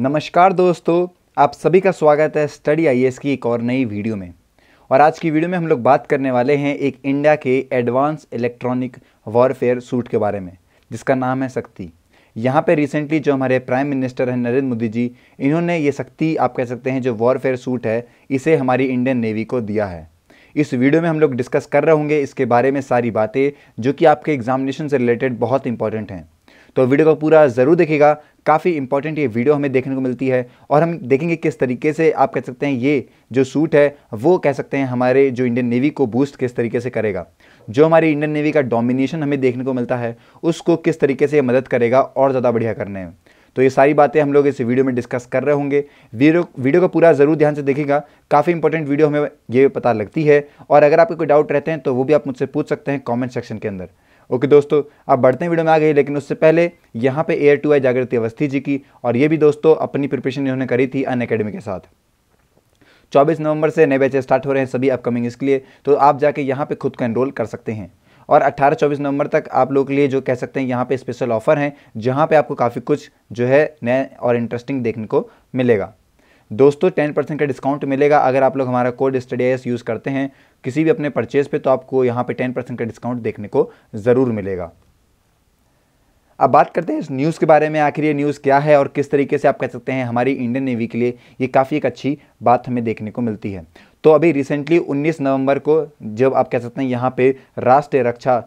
नमस्कार दोस्तों आप सभी का स्वागत है स्टडी आई की एक और नई वीडियो में और आज की वीडियो में हम लोग बात करने वाले हैं एक इंडिया के एडवांस इलेक्ट्रॉनिक वॉरफेयर सूट के बारे में जिसका नाम है शक्ति यहाँ पे रिसेंटली जो हमारे प्राइम मिनिस्टर हैं नरेंद्र मोदी जी इन्होंने ये शक्ति आप कह सकते हैं जो वॉरफेयर सूट है इसे हमारी इंडियन नेवी को दिया है इस वीडियो में हम लोग डिस्कस कर रहे होंगे इसके बारे में सारी बातें जो कि आपके एग्जामिनेशन से रिलेटेड बहुत इंपॉर्टेंट हैं तो वीडियो को पूरा ज़रूर देखिएगा काफ़ी इंपॉर्टेंट ये वीडियो हमें देखने को मिलती है और हम देखेंगे किस तरीके से आप कह सकते हैं ये जो सूट है वो कह सकते हैं हमारे जो इंडियन नेवी को बूस्ट किस तरीके से करेगा जो हमारी इंडियन नेवी का डोमिनेशन हमें देखने को मिलता है उसको किस तरीके से मदद करेगा और ज़्यादा बढ़िया करने में तो ये सारी बातें हम लोग इस वीडियो में डिस्कस कर रहे होंगे वीडियो वीडियो का पूरा ज़रूर ध्यान से देखेगा काफ़ी इंपॉर्टेंट वीडियो हमें ये पता लगती है और अगर आपके कोई डाउट रहते हैं तो वो भी आप मुझसे पूछ सकते हैं कॉमेंट सेक्शन के अंदर ओके दोस्तों आप बढ़ते हैं वीडियो में आ गए लेकिन उससे पहले यहाँ पे एयर टू आई जागृति अवस्थी जी की और ये भी दोस्तों अपनी प्रिपरेशन इन्होंने करी थी अन अकेडमी के साथ 24 नवंबर से नए बैच स्टार्ट हो रहे हैं सभी अपकमिंग इसके लिए तो आप जाके यहाँ पे खुद को एनरोल कर सकते हैं और 18-24 नवंबर तक आप लोग के लिए जो कह सकते हैं यहाँ पे स्पेशल ऑफर हैं जहाँ पे आपको काफ़ी कुछ जो है नए और इंटरेस्टिंग देखने को मिलेगा दोस्तों टेन परसेंट का डिस्काउंट मिलेगा अगर आप लोग हमारा कोड स्टडी एस यूज़ करते हैं किसी भी अपने परचेज़ पे तो आपको यहाँ पे टेन परसेंट का डिस्काउंट देखने को ज़रूर मिलेगा अब बात करते हैं इस न्यूज़ के बारे में आखिर ये न्यूज़ क्या है और किस तरीके से आप कह सकते हैं हमारी इंडियन नेवी के लिए ये काफ़ी एक अच्छी बात हमें देखने को मिलती है तो अभी रिसेंटली 19 नवंबर को जब आप कह सकते हैं यहाँ पे राष्ट्रीय रक्षा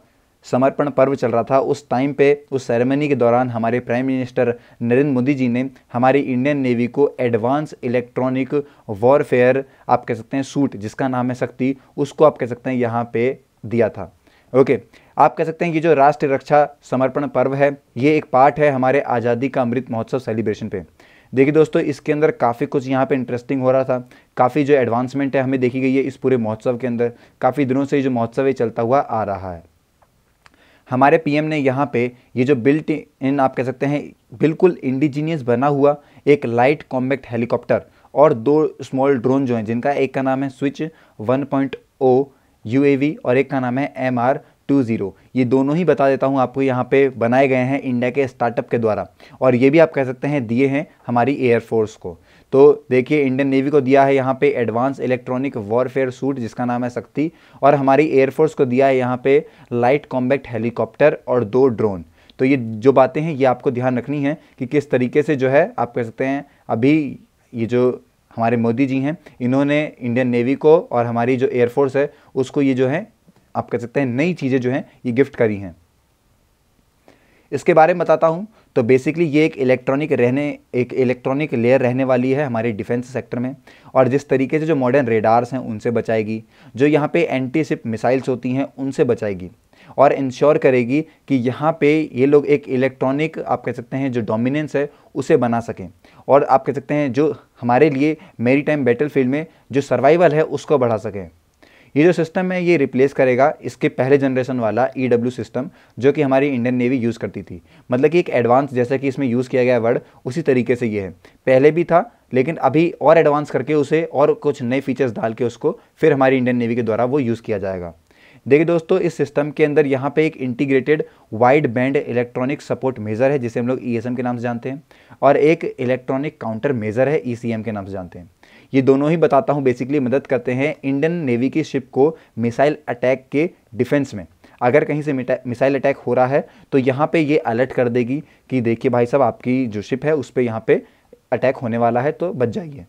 समर्पण पर्व चल रहा था उस टाइम पे उस सेरेमनी के दौरान हमारे प्राइम मिनिस्टर नरेंद्र मोदी जी ने हमारी इंडियन नेवी को एडवांस इलेक्ट्रॉनिक वॉरफेयर आप कह सकते हैं सूट जिसका नाम है शक्ति उसको आप कह सकते हैं यहाँ पे दिया था ओके आप कह सकते हैं कि जो राष्ट्र रक्षा समर्पण पर्व है ये एक पार्ट है हमारे आज़ादी का अमृत महोत्सव सेलिब्रेशन पे देखिए दोस्तों इसके अंदर काफ़ी कुछ यहाँ पे इंटरेस्टिंग हो रहा था काफ़ी जो एडवांसमेंट है हमें देखी गई है इस पूरे महोत्सव के अंदर काफ़ी दिनों से जो महोत्सव है चलता हुआ आ रहा है हमारे पीएम ने यहाँ पे ये जो बिल्ट इन आप कह सकते हैं बिल्कुल इंडिजीनियस बना हुआ एक लाइट कॉम्बैक्ट हेलीकॉप्टर और दो स्मॉल ड्रोन जो हैं जिनका एक का नाम है स्विच 1.0 पॉइंट और एक का नाम है एम आर टू ज़ीरो ये दोनों ही बता देता हूँ आपको यहाँ पे बनाए गए हैं इंडिया के स्टार्टअप के द्वारा और ये भी आप कह सकते हैं दिए हैं हमारी एयरफोर्स को तो देखिए इंडियन नेवी को दिया है यहाँ पे एडवांस इलेक्ट्रॉनिक वॉरफेयर सूट जिसका नाम है शक्ति और हमारी एयरफोर्स को दिया है यहाँ पे लाइट कॉम्बैक्ट हेलीकॉप्टर और दो ड्रोन तो ये जो बातें हैं ये आपको ध्यान रखनी है कि किस तरीके से जो है आप कह सकते हैं अभी ये जो हमारे मोदी जी हैं इन्होंने इंडियन नेवी को और हमारी जो एयरफोर्स है उसको ये जो है आप कह सकते हैं नई चीज़ें जो हैं ये गिफ्ट करी हैं इसके बारे में बताता हूँ तो बेसिकली ये एक इलेक्ट्रॉनिक रहने एक इलेक्ट्रॉनिक लेयर रहने वाली है हमारे डिफेंस सेक्टर में और जिस तरीके से जो मॉडर्न रेडार्स हैं उनसे बचाएगी जो यहाँ पे एंटी सिप मिसाइल्स होती हैं उनसे बचाएगी और इंश्योर करेगी कि यहाँ पे ये लोग एक इलेक्ट्रॉनिक आप कह सकते हैं जो डोमिनेंस है उसे बना सकें और आप कह सकते हैं जो हमारे लिए मेरी टाइम बैटल फील्ड में जो सर्वाइवल है उसको बढ़ा सकें ये जो सिस्टम है ये रिप्लेस करेगा इसके पहले जनरेशन वाला ई e सिस्टम जो कि हमारी इंडियन नेवी यूज़ करती थी मतलब कि एक एडवांस जैसा कि इसमें यूज़ किया गया वर्ड उसी तरीके से ये है पहले भी था लेकिन अभी और एडवांस करके उसे और कुछ नए फीचर्स डाल के उसको फिर हमारी इंडियन नेवी के द्वारा वो यूज़ किया जाएगा देखिए दोस्तों इस सिस्टम के अंदर यहाँ पे एक integrated wide band electronic support measure है जिसे हम लोग ई e के नाम से जानते हैं और एक इलेक्ट्रॉनिक काउंटर मेज़र है ई e के नाम से जानते हैं ये दोनों ही बताता हूँ बेसिकली मदद करते हैं इंडियन नेवी की शिप को मिसाइल अटैक के डिफेंस में अगर कहीं से मिसाइल अटैक हो रहा है तो यहाँ पे ये अलर्ट कर देगी कि देखिए भाई साहब आपकी जो शिप है उस पर यहाँ पे अटैक होने वाला है तो बच जाइए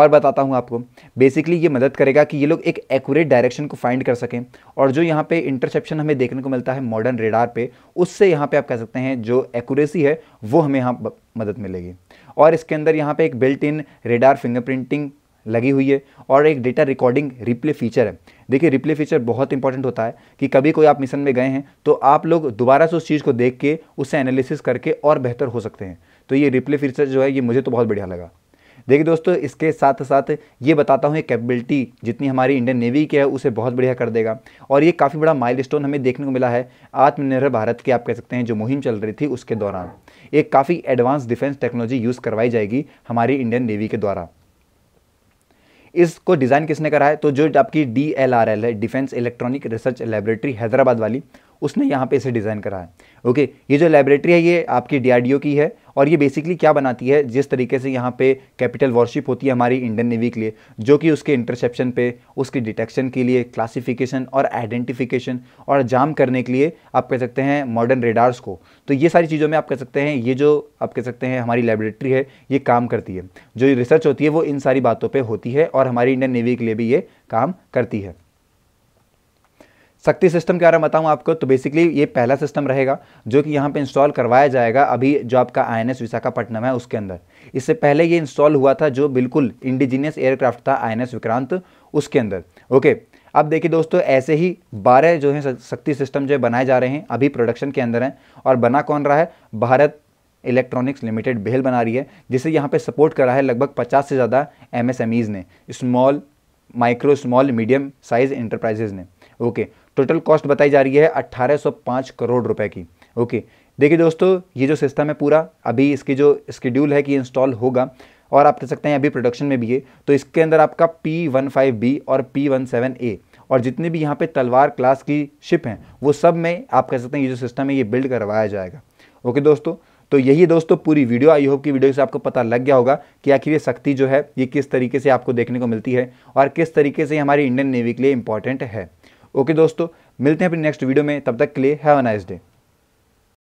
और बताता हूँ आपको बेसिकली ये मदद करेगा कि ये लोग एक एक्यूरेट डायरेक्शन को फाइंड कर सकें और जो यहाँ पे इंटरसेप्शन हमें देखने को मिलता है मॉडर्न रेडार पे उससे यहाँ पे आप कह सकते हैं जो एक्यूरेसी है वो हमें यहाँ मदद मिलेगी और इसके अंदर यहाँ पे एक बिल्ट इन रेडार फिंगरप्रिंटिंग लगी हुई है और एक डेटा रिकॉर्डिंग रिप्ले फीचर है देखिए रिप्ले फीचर बहुत इंपॉर्टेंट होता है कि कभी कोई आप मिशन में गए हैं तो आप लोग दोबारा से उस चीज़ को देख के उसे एनालिसिस करके और बेहतर हो सकते हैं तो ये रिप्ले फीचर जो है ये मुझे तो बहुत बढ़िया लगा देखिए दोस्तों इसके साथ साथ ये बताता हूँ ये कैपेबिलिटी जितनी हमारी इंडियन नेवी की है उसे बहुत बढ़िया कर देगा और ये काफ़ी बड़ा माइलस्टोन हमें देखने को मिला है आत्मनिर्भर भारत की आप कह सकते हैं जो मुहिम चल रही थी उसके दौरान एक काफ़ी एडवांस डिफेंस टेक्नोलॉजी यूज़ करवाई जाएगी हमारी इंडियन नेवी के द्वारा इसको डिज़ाइन किसने करा है तो जो आपकी डी एल आर एल है defence electronic research laboratory Hyderabad वाली उसने यहाँ पे इसे डिज़ाइन करा है ओके ये जो लाइब्रेटरी है ये आपकी डी की है और ये बेसिकली क्या बनाती है जिस तरीके से यहाँ पे कैपिटल वॉरशिप होती है हमारी इंडियन नेवी के लिए जो कि उसके इंटरसेप्शन पे उसके डिटेक्शन के लिए क्लासिफिकेशन और आइडेंटिफिकेशन और जाम करने के लिए आप कह सकते हैं मॉडर्न रेडार्स को तो ये सारी चीज़ों में आप कह सकते हैं ये जो आप कह सकते हैं हमारी लेबोरेटरी है ये काम करती है जो रिसर्च होती है वो इन सारी बातों पर होती है और हमारी इंडियन नेवी के लिए भी ये काम करती है शक्ति सिस्टम के बारे में बताऊँ आपको तो बेसिकली ये पहला सिस्टम रहेगा जो कि यहाँ पे इंस्टॉल करवाया जाएगा अभी जो आपका आई एन एस विशाखापट्टनम है उसके अंदर इससे पहले ये इंस्टॉल हुआ था जो बिल्कुल इंडिजीनियस एयरक्राफ्ट था आई विक्रांत उसके अंदर ओके अब देखिए दोस्तों ऐसे ही बारह जो है शक्ति सिस्टम जो है बनाए जा रहे हैं अभी प्रोडक्शन के अंदर हैं और बना कौन रहा है भारत इलेक्ट्रॉनिक्स लिमिटेड बेहल बना रही है जिसे यहाँ पे सपोर्ट करा है लगभग 50 से ज़्यादा एमएसएमईज़ ने small micro small medium size enterprises ने ओके टोटल कॉस्ट बताई जा रही है 1805 करोड़ रुपए की ओके देखिए दोस्तों ये जो सिस्टम है पूरा अभी इसकी जो स्कीड्यूल है कि इंस्टॉल होगा और आप कह सकते हैं अभी प्रोडक्शन में भी है तो इसके अंदर आपका पी वन फाइव बी और पी वन सेवन ए और जितने भी यहाँ पे तलवार क्लास की शिप हैं वो सब में आप कह सकते हैं ये जो सिस्टम है ये बिल्ड करवाया जाएगा ओके दोस्तों तो यही दोस्तों पूरी वीडियो आई होप की वीडियो से आपको पता लग गया होगा कि आखिर ये शक्ति जो है ये किस तरीके से आपको देखने को मिलती है और किस तरीके से हमारी इंडियन नेवी के लिए इंपॉर्टेंट है ओके दोस्तों मिलते हैं अपनी नेक्स्ट वीडियो में तब तक के लिए हैव अ नाइस डे